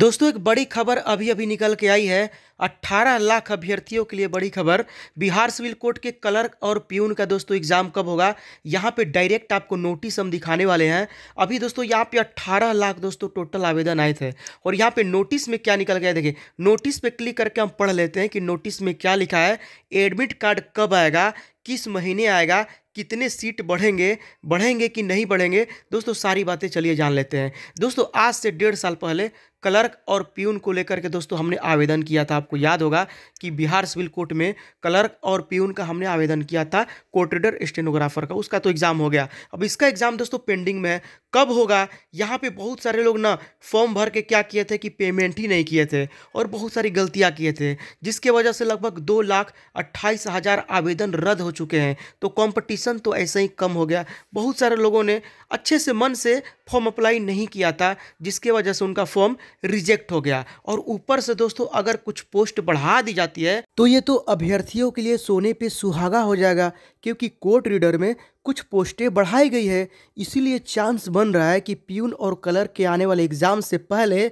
दोस्तों एक बड़ी खबर अभी अभी निकल के आई है 18 लाख अभ्यर्थियों के लिए बड़ी खबर बिहार सिविल कोर्ट के क्लर्क और प्यून का दोस्तों एग्जाम कब होगा यहाँ पे डायरेक्ट आपको नोटिस हम दिखाने वाले हैं अभी दोस्तों यहाँ पे 18 लाख दोस्तों टोटल आवेदन आए थे और यहाँ पे नोटिस में क्या निकल गया देखिए नोटिस पे क्लिक करके हम पढ़ लेते हैं कि नोटिस में क्या लिखा है एडमिट कार्ड कब आएगा किस महीने आएगा कितने सीट बढ़ेंगे बढ़ेंगे कि नहीं बढ़ेंगे दोस्तों सारी बातें चलिए जान लेते हैं दोस्तों आज से डेढ़ साल पहले क्लर्क और प्यून को लेकर के दोस्तों हमने आवेदन किया था आपको याद होगा कि बिहार सिविल कोर्ट में क्लर्क और प्यून का हमने आवेदन किया था कोर्ट स्टेनोग्राफर का उसका तो एग्ज़ाम हो गया अब इसका एग्ज़ाम दोस्तों पेंडिंग में है कब होगा यहाँ पे बहुत सारे लोग ना फॉर्म भर के क्या किए थे कि पेमेंट ही नहीं किए थे और बहुत सारी गलतियाँ किए थे जिसके वजह से लगभग दो लाख अट्ठाईस हज़ार आवेदन रद्द हो चुके हैं तो कॉम्पटिशन कंपटीशन तो ऐसे ही कम हो गया बहुत सारे लोगों ने अच्छे से मन से फॉर्म अप्लाई नहीं किया था जिसके वजह से उनका फॉर्म रिजेक्ट हो गया और ऊपर से दोस्तों अगर कुछ पोस्ट बढ़ा दी जाती है तो ये तो अभ्यर्थियों के लिए सोने पे सुहागा हो जाएगा क्योंकि कोर्ट रीडर में कुछ पोस्टें बढ़ाई गई है इसीलिए चांस बन रहा है कि प्यून और कलर के आने वाले एग्ज़ाम से पहले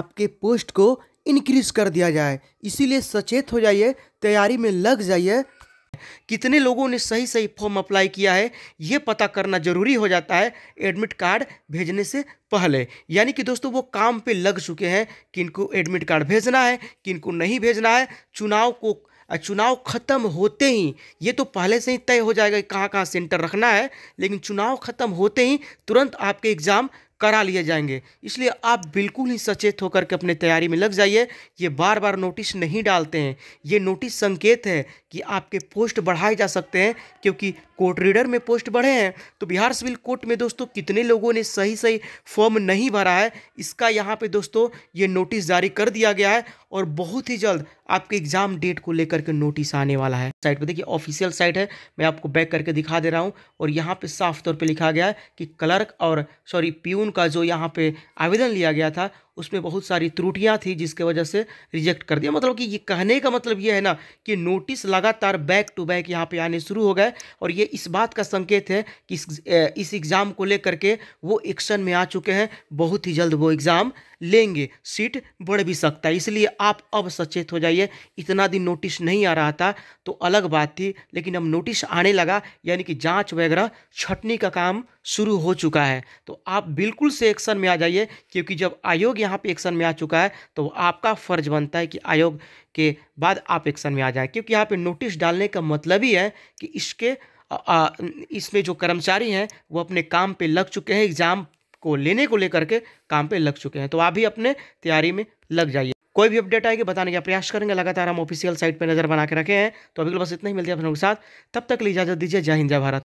आपके पोस्ट को इनक्रीज़ कर दिया जाए इसीलिए सचेत हो जाइए तैयारी में लग जाइए कितने लोगों ने सही सही फॉर्म अप्लाई किया है ये पता करना जरूरी हो जाता है एडमिट कार्ड भेजने से पहले यानी कि दोस्तों वो काम पे लग चुके हैं किनको एडमिट कार्ड भेजना है किनको नहीं भेजना है चुनाव को चुनाव खत्म होते ही ये तो पहले से ही तय हो जाएगा कहाँ कहाँ सेंटर रखना है लेकिन चुनाव खत्म होते ही तुरंत आपके एग्ज़ाम करा लिए जाएंगे इसलिए आप बिल्कुल ही सचेत होकर के अपने तैयारी में लग जाइए ये बार बार नोटिस नहीं डालते हैं ये नोटिस संकेत है कि आपके पोस्ट बढ़ाए जा सकते हैं क्योंकि कोर्ट रीडर में पोस्ट बढ़े हैं तो बिहार सिविल कोर्ट में दोस्तों कितने लोगों ने सही सही फॉर्म नहीं भरा है इसका यहाँ पर दोस्तों ये नोटिस जारी कर दिया गया है और बहुत ही जल्द आपके एग्ज़ाम डेट को लेकर के नोटिस आने वाला है साइट पर देखिए ऑफिशियल साइट है मैं आपको बैक करके दिखा दे रहा हूँ और यहाँ पे साफ तौर पे लिखा गया है कि क्लर्क और सॉरी प्यून का जो यहाँ पे आवेदन लिया गया था उसमें बहुत सारी त्रुटियां थी जिसके वजह से रिजेक्ट कर दिया मतलब कि ये कहने का मतलब ये है ना कि नोटिस लगातार बैक टू बैक यहाँ पे आने शुरू हो गए और ये इस बात का संकेत है कि इस एग्ज़ाम को लेकर के वो एक्शन में आ चुके हैं बहुत ही जल्द वो एग्ज़ाम लेंगे सीट बढ़ भी सकता है इसलिए आप अब सचेत हो जाइए इतना दिन नोटिस नहीं आ रहा था तो अलग बात थी लेकिन अब नोटिस आने लगा यानी कि जाँच वगैरह छटनी का काम शुरू हो चुका है तो आप बिल्कुल से एक्शन में आ जाइए क्योंकि जब आयोग यहाँ पे एक्शन में आ चुका है तो आपका फर्ज बनता है कि आयोग के बाद आप एक्शन में आ जाए क्योंकि यहाँ पे नोटिस डालने का मतलब ही है कि इसके इसमें जो कर्मचारी हैं वो अपने काम पर लग चुके हैं एग्ज़ाम को लेने को लेकर के काम पर लग चुके हैं तो आप भी अपने तैयारी में लग जाइए कोई भी अपडेट आएगी बताने का प्रयास करेंगे लगातार हम ऑफिशियल साइट पर नज़र बना के रखे हैं तो अभी बस इतना ही मिलते हैं अपने साथ तब तक लीजिए इजाजत दीजिए जय हिंद जय भारत